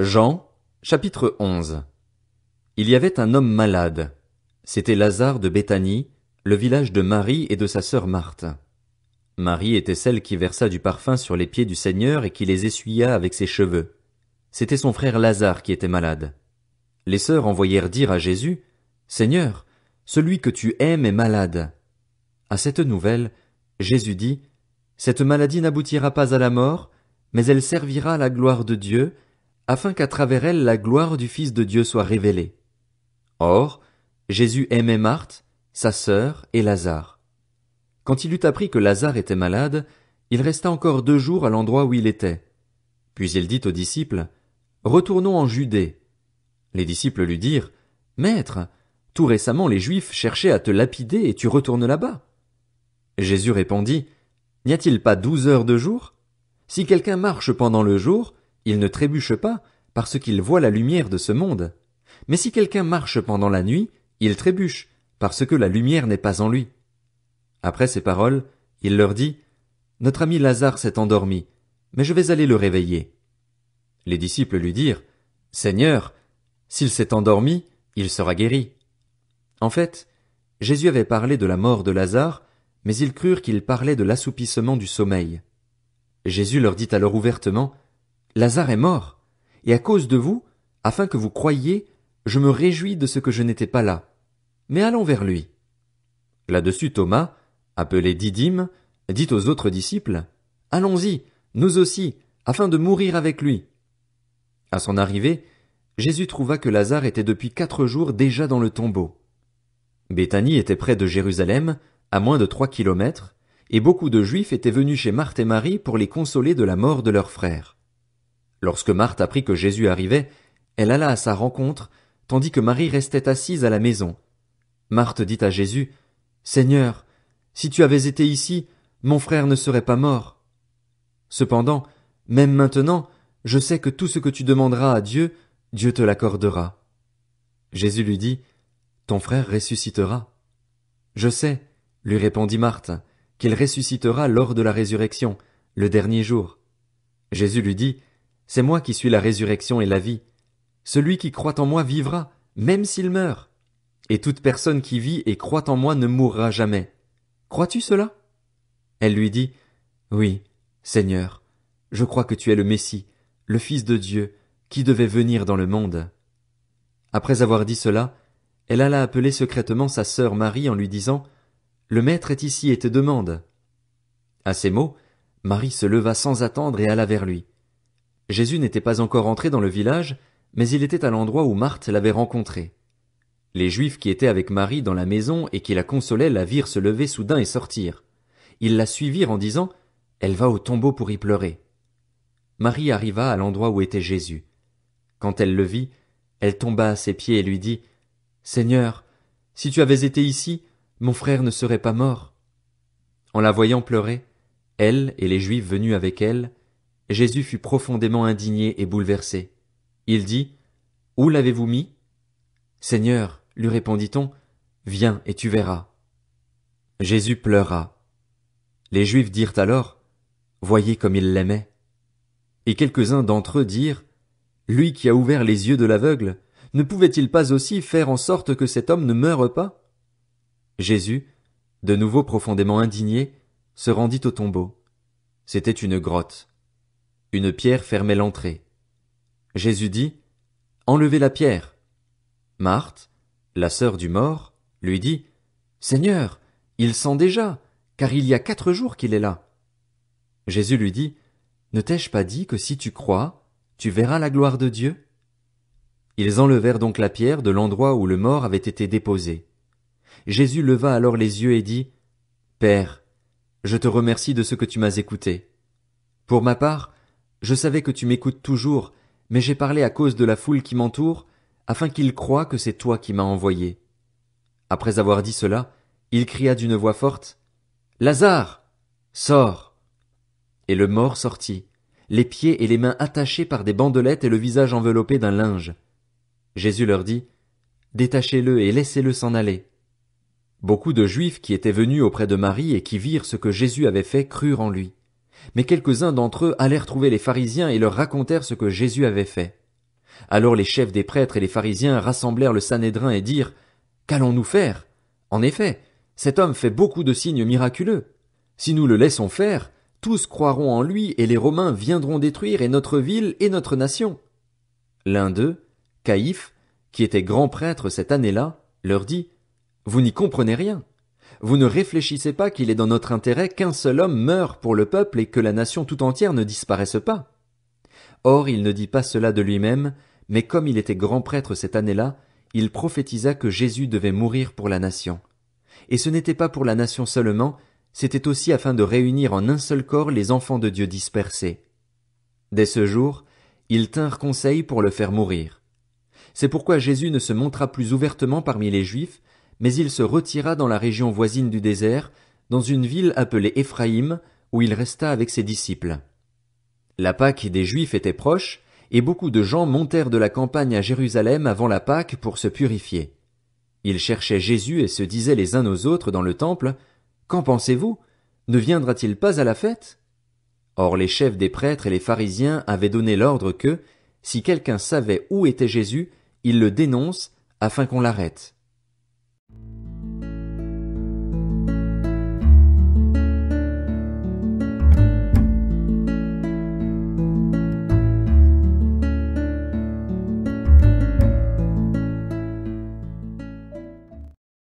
Jean, chapitre 11 Il y avait un homme malade. C'était Lazare de Béthanie, le village de Marie et de sa sœur Marthe. Marie était celle qui versa du parfum sur les pieds du Seigneur et qui les essuya avec ses cheveux. C'était son frère Lazare qui était malade. Les sœurs envoyèrent dire à Jésus, Seigneur, celui que tu aimes est malade. À cette nouvelle, Jésus dit, Cette maladie n'aboutira pas à la mort, mais elle servira à la gloire de Dieu, afin qu'à travers elle la gloire du Fils de Dieu soit révélée. Or, Jésus aimait Marthe, sa sœur et Lazare. Quand il eut appris que Lazare était malade, il resta encore deux jours à l'endroit où il était. Puis il dit aux disciples, Retournons en Judée. Les disciples lui dirent, Maître, tout récemment les Juifs cherchaient à te lapider et tu retournes là-bas. Jésus répondit, N'y a-t-il pas douze heures de jour? Si quelqu'un marche pendant le jour, il ne trébuche pas, parce qu'il voit la lumière de ce monde. Mais si quelqu'un marche pendant la nuit, il trébuche, parce que la lumière n'est pas en lui. Après ces paroles, il leur dit, Notre ami Lazare s'est endormi, mais je vais aller le réveiller. Les disciples lui dirent, Seigneur, s'il s'est endormi, il sera guéri. En fait, Jésus avait parlé de la mort de Lazare, mais ils crurent qu'il parlait de l'assoupissement du sommeil. Jésus leur dit alors ouvertement, Lazare est mort, et à cause de vous, afin que vous croyiez, je me réjouis de ce que je n'étais pas là. Mais allons vers lui. Là-dessus Thomas, appelé Didyme, dit aux autres disciples, Allons-y, nous aussi, afin de mourir avec lui. À son arrivée, Jésus trouva que Lazare était depuis quatre jours déjà dans le tombeau. Béthanie était près de Jérusalem, à moins de trois kilomètres, et beaucoup de Juifs étaient venus chez Marthe et Marie pour les consoler de la mort de leur frère. Lorsque Marthe apprit que Jésus arrivait, elle alla à sa rencontre, tandis que Marie restait assise à la maison. Marthe dit à Jésus, Seigneur, si tu avais été ici, mon frère ne serait pas mort. Cependant, même maintenant, je sais que tout ce que tu demanderas à Dieu, Dieu te l'accordera. Jésus lui dit, Ton frère ressuscitera. Je sais, lui répondit Marthe, qu'il ressuscitera lors de la résurrection, le dernier jour. Jésus lui dit, c'est moi qui suis la résurrection et la vie. Celui qui croit en moi vivra, même s'il meurt. Et toute personne qui vit et croit en moi ne mourra jamais. Crois-tu cela? Elle lui dit, Oui, Seigneur, je crois que tu es le Messie, le Fils de Dieu, qui devait venir dans le monde. Après avoir dit cela, elle alla appeler secrètement sa sœur Marie en lui disant, Le Maître est ici et te demande. À ces mots, Marie se leva sans attendre et alla vers lui. Jésus n'était pas encore entré dans le village, mais il était à l'endroit où Marthe l'avait rencontré. Les Juifs qui étaient avec Marie dans la maison et qui la consolaient la virent se lever soudain et sortir. Ils la suivirent en disant Elle va au tombeau pour y pleurer. Marie arriva à l'endroit où était Jésus. Quand elle le vit, elle tomba à ses pieds et lui dit Seigneur, si tu avais été ici, mon frère ne serait pas mort. En la voyant pleurer, elle et les Juifs venus avec elle Jésus fut profondément indigné et bouleversé. Il dit, Où l'avez-vous mis? Seigneur, lui répondit-on, viens et tu verras. Jésus pleura. Les Juifs dirent alors, Voyez comme il l'aimait. Et quelques-uns d'entre eux dirent, Lui qui a ouvert les yeux de l'aveugle, ne pouvait-il pas aussi faire en sorte que cet homme ne meure pas? Jésus, de nouveau profondément indigné, se rendit au tombeau. C'était une grotte. Une pierre fermait l'entrée. Jésus dit, Enlevez la pierre. Marthe, la sœur du mort, lui dit, Seigneur, il sent déjà, car il y a quatre jours qu'il est là. Jésus lui dit, Ne t'ai-je pas dit que si tu crois, tu verras la gloire de Dieu? Ils enlevèrent donc la pierre de l'endroit où le mort avait été déposé. Jésus leva alors les yeux et dit, Père, je te remercie de ce que tu m'as écouté. Pour ma part, je savais que tu m'écoutes toujours, mais j'ai parlé à cause de la foule qui m'entoure, afin qu'ils croient que c'est toi qui m'as envoyé. Après avoir dit cela, il cria d'une voix forte. Lazare. Sors. Et le mort sortit, les pieds et les mains attachés par des bandelettes et le visage enveloppé d'un linge. Jésus leur dit. Détachez le et laissez le s'en aller. Beaucoup de Juifs qui étaient venus auprès de Marie et qui virent ce que Jésus avait fait crurent en lui. Mais quelques-uns d'entre eux allèrent trouver les pharisiens et leur racontèrent ce que Jésus avait fait. Alors les chefs des prêtres et les pharisiens rassemblèrent le Sanhédrin et dirent, Qu'allons-nous faire? En effet, cet homme fait beaucoup de signes miraculeux. Si nous le laissons faire, tous croiront en lui et les Romains viendront détruire et notre ville et notre nation. L'un d'eux, Caïphe, qui était grand prêtre cette année-là, leur dit, Vous n'y comprenez rien. Vous ne réfléchissez pas qu'il est dans notre intérêt qu'un seul homme meure pour le peuple et que la nation tout entière ne disparaisse pas. Or il ne dit pas cela de lui-même, mais comme il était grand prêtre cette année-là, il prophétisa que Jésus devait mourir pour la nation. Et ce n'était pas pour la nation seulement, c'était aussi afin de réunir en un seul corps les enfants de Dieu dispersés. Dès ce jour, ils tinrent conseil pour le faire mourir. C'est pourquoi Jésus ne se montra plus ouvertement parmi les Juifs, mais il se retira dans la région voisine du désert, dans une ville appelée Éphraïm, où il resta avec ses disciples. La Pâque des Juifs était proche, et beaucoup de gens montèrent de la campagne à Jérusalem avant la Pâque pour se purifier. Ils cherchaient Jésus et se disaient les uns aux autres dans le temple, Qu'en pensez-vous? Ne viendra-t-il pas à la fête? Or les chefs des prêtres et les pharisiens avaient donné l'ordre que, si quelqu'un savait où était Jésus, il le dénonce afin qu'on l'arrête.